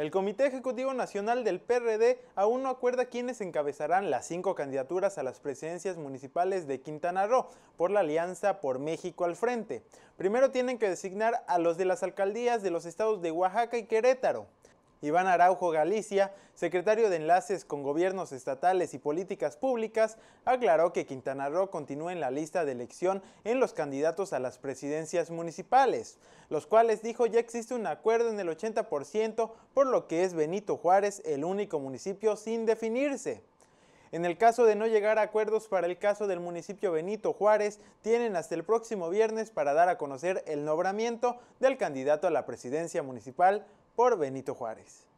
El Comité Ejecutivo Nacional del PRD aún no acuerda quiénes encabezarán las cinco candidaturas a las presidencias municipales de Quintana Roo por la Alianza por México al Frente. Primero tienen que designar a los de las alcaldías de los estados de Oaxaca y Querétaro. Iván Araujo Galicia, secretario de Enlaces con Gobiernos Estatales y Políticas Públicas, aclaró que Quintana Roo continúa en la lista de elección en los candidatos a las presidencias municipales, los cuales dijo ya existe un acuerdo en el 80%, por lo que es Benito Juárez el único municipio sin definirse. En el caso de no llegar a acuerdos para el caso del municipio Benito Juárez, tienen hasta el próximo viernes para dar a conocer el nombramiento del candidato a la presidencia municipal por Benito Juárez.